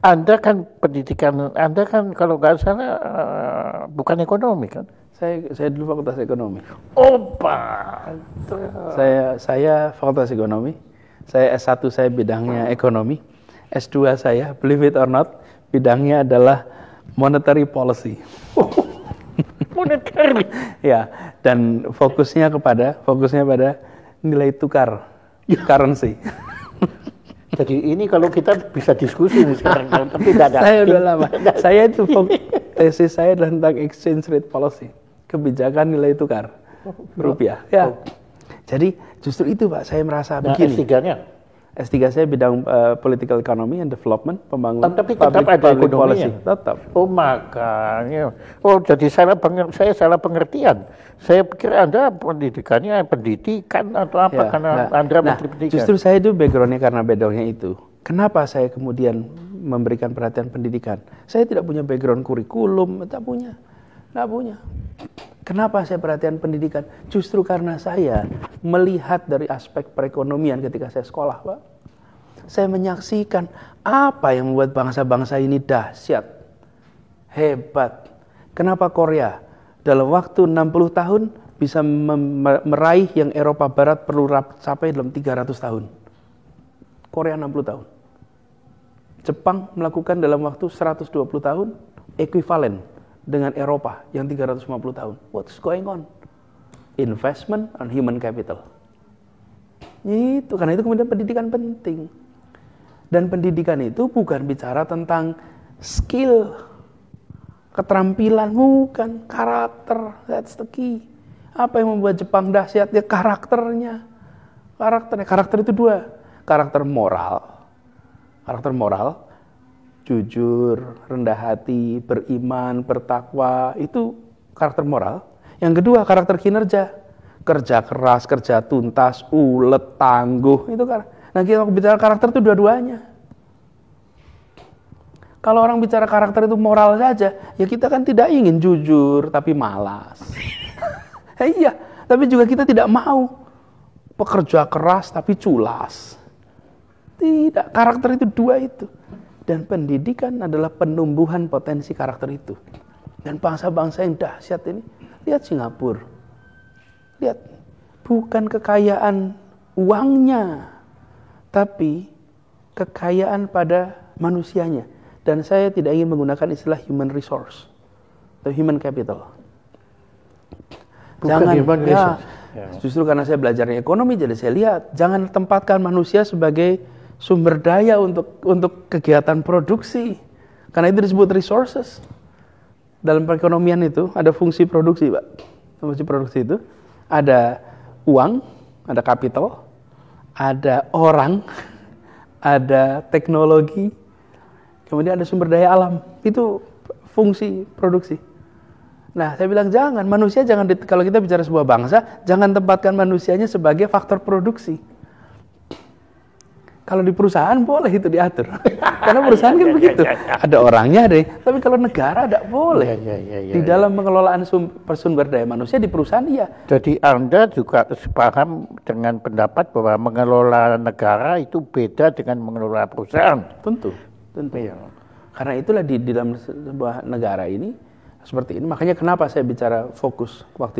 Anda kan pendidikan Anda kan kalau nggak salah uh, bukan ekonomi kan? Saya saya dulu fakultas ekonomi. Opa. Oh, saya saya fakultas ekonomi. Saya S1 saya bidangnya ekonomi. S2 saya believe it or not bidangnya adalah monetary policy. monetary. ya, dan fokusnya kepada fokusnya pada nilai tukar ya. currency. jadi ini kalau kita bisa diskusi nih sekarang, tapi tidak ada. Saya udah lama. saya itu tesis saya tentang exchange rate policy, kebijakan nilai tukar oh, rupiah. Ya. Oh. Jadi justru itu Pak, saya merasa nah, begini. s S3 saya bidang uh, political economy and development, pembangunan tapi tetap ada public Tetap. Oh makanya, oh jadi salah saya salah pengertian. Saya pikir Anda pendidikannya pendidikan atau apa ya, karena nah, Anda nah, pendidikan. Justru saya itu backgroundnya karena bedanya itu. Kenapa saya kemudian memberikan perhatian pendidikan? Saya tidak punya background kurikulum, tak punya, tidak punya. Kenapa saya perhatian pendidikan? Justru karena saya melihat dari aspek perekonomian ketika saya sekolah, Pak. Saya menyaksikan apa yang membuat bangsa-bangsa ini dahsyat, hebat. Kenapa Korea dalam waktu 60 tahun bisa meraih yang Eropa Barat perlu sampai dalam 300 tahun. Korea 60 tahun. Jepang melakukan dalam waktu 120 tahun ekuivalen dengan Eropa yang 350 tahun. What's going on? investment on human capital. Itu karena itu kemudian pendidikan penting. Dan pendidikan itu bukan bicara tentang skill, keterampilan, bukan karakter. That's the key. Apa yang membuat Jepang dahsyat ya karakternya. Karakternya, karakter itu dua. Karakter moral. Karakter moral jujur, rendah hati, beriman, bertakwa, itu karakter moral yang kedua, karakter kinerja. Kerja keras, kerja tuntas, ulet, tangguh, itu kan. Nah, kita bicara karakter itu dua-duanya. Kalau orang bicara karakter itu moral saja, ya kita kan tidak ingin jujur tapi malas. Eh, iya, tapi juga kita tidak mau pekerja keras tapi culas. Tidak, karakter itu dua itu. Dan pendidikan adalah penumbuhan potensi karakter itu dan bangsa-bangsa yang dahsyat ini lihat Singapura lihat bukan kekayaan uangnya tapi kekayaan pada manusianya dan saya tidak ingin menggunakan istilah human resource atau human capital bukan jangan human ya, resource. Ya. justru karena saya belajarnya ekonomi jadi saya lihat jangan tempatkan manusia sebagai sumber daya untuk untuk kegiatan produksi karena itu disebut resources dalam perekonomian itu ada fungsi produksi, Pak. Fungsi produksi itu ada uang, ada kapital, ada orang, ada teknologi, kemudian ada sumber daya alam. Itu fungsi produksi. Nah, saya bilang jangan manusia jangan kalau kita bicara sebuah bangsa, jangan tempatkan manusianya sebagai faktor produksi. Kalau di perusahaan boleh itu diatur. Karena perusahaan kan iya, iya, begitu. Iya, Ada orangnya deh. Tapi kalau negara tidak boleh. di dalam pengelolaan sumber daya manusia di perusahaan iya. Jadi Anda juga sepaham dengan pendapat bahwa mengelola negara itu beda dengan mengelola perusahaan. Tentu. Tentu. Ya. Karena itulah di, di dalam sebuah negara ini seperti ini. Makanya kenapa saya bicara fokus waktu itu